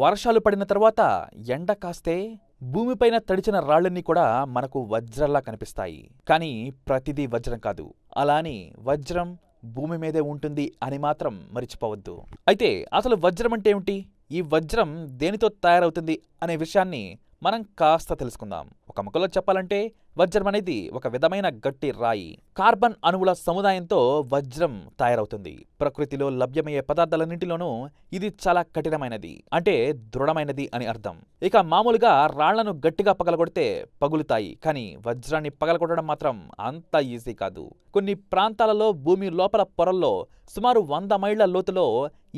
వర్షాలు పడిన తర్వాత ఎండ కాస్తే భూమిపైన తడిచిన రాళ్ళన్నీ కూడా మనకు వజ్రంలా కనిపిస్తాయి కానీ ప్రతిదీ వజ్రం కాదు అలా అని వజ్రం భూమి మీదే ఉంటుంది అని మాత్రం మరిచిపోవద్దు అయితే అసలు వజ్రం అంటే ఏమిటి ఈ వజ్రం దేనితో తయారవుతుంది అనే విషయాన్ని మనం కాస్త తెలుసుకుందాం ఒక ముక్కలో చెప్పాలంటే వజ్రం అనేది ఒక విధమైన గట్టి రాయి కార్బన్ అణువుల సముదాయంతో వజ్రం తయారవుతుంది ప్రకృతిలో లభ్యమయ్యే పదార్థాలన్నింటిలోనూ ఇది చాలా కఠినమైనది అంటే దృఢమైనది అని అర్థం ఇక మామూలుగా రాళ్లను గట్టిగా పగలగొడితే పగులుతాయి కానీ వజ్రాన్ని పగలగొట్టడం మాత్రం అంత ఈజీ కాదు కొన్ని ప్రాంతాలలో భూమి లోపల పొరల్లో సుమారు వంద మైళ్ల లోతులో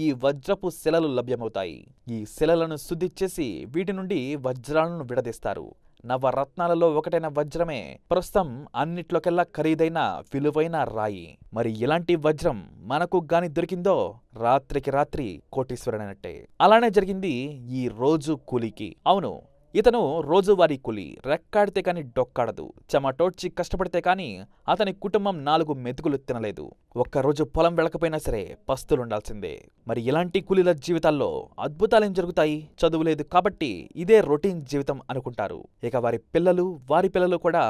ఈ వజ్రపు శిలలు లభ్యమవుతాయి ఈ శిలలను శుద్ధి చేసి వీటి నుండి వజ్రాలను విడదీస్తారు నవరత్నాలలో ఒకటైన వజ్రమే ప్రస్తుతం అన్నిట్లోకెల్లా ఖరీదైన విలువైన రాయి మరి ఇలాంటి వజ్రం మనకు గాని దొరికిందో రాత్రికి రాత్రి కోటీశ్వరుడైనట్టే అలానే జరిగింది ఈ రోజు కూలికి అవును ఇతను రోజువారీ కులి రెక్కాడితే కానీ డొక్కాడదు చెమటోడ్చి కష్టపడితే కానీ అతని కుటుంబం నాలుగు మెతుకులు తినలేదు ఒక్కరోజు పొలం వెళ్ళకపోయినా సరే పస్తులుండాల్సిందే మరి ఇలాంటి కూలీల జీవితాల్లో అద్భుతాలేం జరుగుతాయి చదువు లేదు కాబట్టి ఇదే రొటీన్ జీవితం అనుకుంటారు ఇక వారి పిల్లలు వారి పిల్లలు కూడా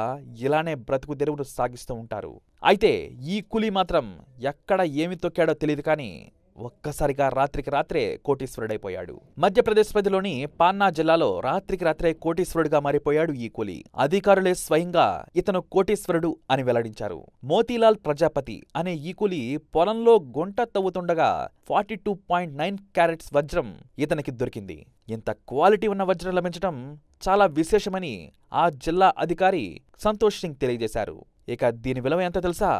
ఇలానే బ్రతుకు తెరువును సాగిస్తూ ఉంటారు అయితే ఈ కూలీ మాత్రం ఎక్కడ ఏమి తొక్కాడో తెలియదు కానీ ఒక్కసారిగా రాత్రికి రాత్రే కోటీశ్వరుడైపోయాడు మధ్యప్రదేశ్ పరిధిలోని పాన్నా జిల్లాలో రాత్రికి రాత్రే కోటీశ్వరుడుగా మారిపోయాడు ఈ కూలి అధికారులే స్వయంగా ఇతను కోటీశ్వరుడు అని వెల్లడించారు మోతీలాల్ ప్రజాపతి అనే ఈ కూలి పొలంలో గుంట తవ్వుతుండగా forty two point nine carats వజ్రం ఇతనికి దొరికింది ఇంత క్వాలిటీ ఉన్న వజ్రం లభించడం చాలా విశేషమని ఆ జిల్లా అధికారి సంతోష్ సింగ్ తెలియజేశారు ఇక దీని విలువ ఎంత తెలుసా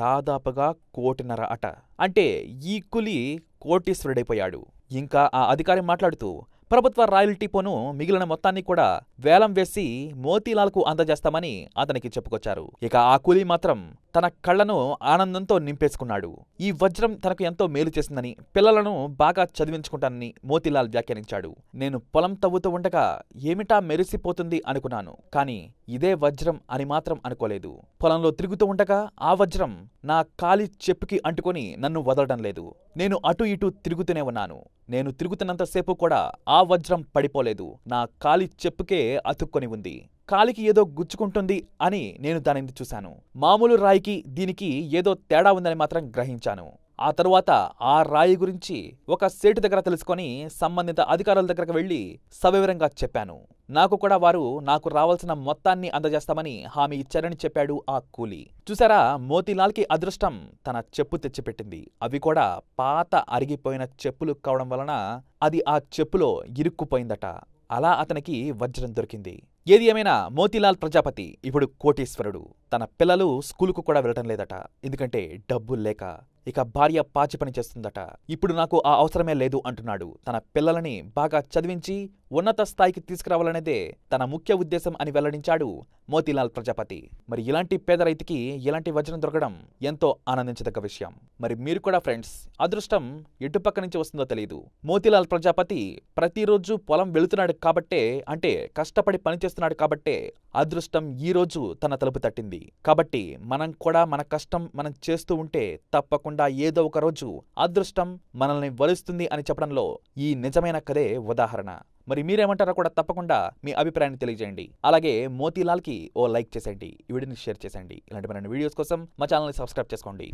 దాదాపుగా కోటిన్నర అట అంటే ఈ కులి కోటీశ్వరుడైపోయాడు ఇంకా ఆ అధికారి మాట్లాడుతూ ప్రభుత్వ రాయల్టీ పోను మిగిలిన మొత్తాన్ని కూడా వేలం వేసి మోతీలాల్కు అందజేస్తామని అతనికి చెప్పుకొచ్చారు ఇక ఆ కూలీ మాత్రం తన కళ్లను ఆనందంతో నింపేసుకున్నాడు ఈ వజ్రం తనకు ఎంతో మేలు చేసిందని పిల్లలను బాగా చదివించుకుంటానని మోతిలాల్ వ్యాఖ్యానించాడు నేను పొలం తవ్వుతూ ఉండగా ఏమిటా మెరిసిపోతుంది అనుకున్నాను కాని ఇదే వజ్రం అని మాత్రం అనుకోలేదు పొలంలో తిరుగుతూ ఉండగా ఆ వజ్రం నా కాలి చెప్పుకి అంటుకొని నన్ను వదలడం లేదు నేను అటు ఇటు తిరుగుతూనే ఉన్నాను నేను తిరుగుతున్నంతసేపు కూడా ఆ వజ్రం పడిపోలేదు నా కాలి చెప్పుకే అతుక్కొని ఉంది కాలికి ఏదో గుచ్చుకుంటుంది అని నేను దానిని చూశాను మామూలు రాయికి దీనికి ఏదో తేడా ఉందని మాత్రం గ్రహించాను ఆ తరువాత ఆ రాయి గురించి ఒక సేటు దగ్గర తెలుసుకొని సంబంధిత అధికారుల దగ్గరకు వెళ్ళి సవివరంగా చెప్పాను నాకు కూడా వారు నాకు రావాల్సిన మొత్తాన్ని అందజేస్తామని హామీ ఇచ్చారని చెప్పాడు ఆ కూలీ చూసారా మోతీలాల్కి అదృష్టం తన చెప్పు తెచ్చిపెట్టింది అవి కూడా పాత అరిగిపోయిన చెప్పులు కావడం వలన అది ఆ చెప్పులో ఇరుక్కుపోయిందట అలా అతనికి వజ్రం దొరికింది ఏది ఏమైనా మోతీలాల్ ప్రజాపతి ఇప్పుడు కోటేశ్వరుడు తన పిల్లలు స్కూలుకు కూడా వెళ్ళటం లేదట ఎందుకంటే డబ్బు లేక ఇక భార్య పాచి పని చేస్తుందట ఇప్పుడు నాకు ఆ అవసరమే లేదు అంటున్నాడు తన పిల్లలని బాగా చదివించి ఉన్నత స్థాయికి తీసుకురావాలనేదే తన ముఖ్య ఉద్దేశం అని వెల్లడించాడు మోతీలాల్ ప్రజాపతి మరి ఇలాంటి పేద రైతుకి ఇలాంటి వచనం దొరకడం ఎంతో ఆనందించదగ్గ విషయం మరి మీరు కూడా ఫ్రెండ్స్ అదృష్టం ఎటుపక్క నుంచి వస్తుందో తెలియదు మోతీలాల్ ప్రజాపతి ప్రతిరోజు పొలం వెళుతున్నాడు కాబట్టే అంటే కష్టపడి పనిచేస్తున్నాడు కాబట్టే అదృష్టం ఈ రోజు తన తలుపు తట్టింది కాబట్టి మనం కూడా మన కష్టం మనం చేస్తూ ఉంటే తప్పకుండా ఏదో ఒక రోజు అదృష్టం మనల్ని వలుస్తుంది అని చెప్పడంలో ఈ నిజమైన కథే ఉదాహరణ మరి మీరేమంటారో కూడా తప్పకుండా మీ అభిప్రాయాన్ని తెలియజేయండి అలాగే మోతీలాల్కి ఓ లైక్ చేసేయండి ఈ వీడియోని షేర్ చేసేయండి ఇలాంటి మన వీడియోస్ కోసం మా ఛానల్ని సబ్స్క్రైబ్ చేసుకోండి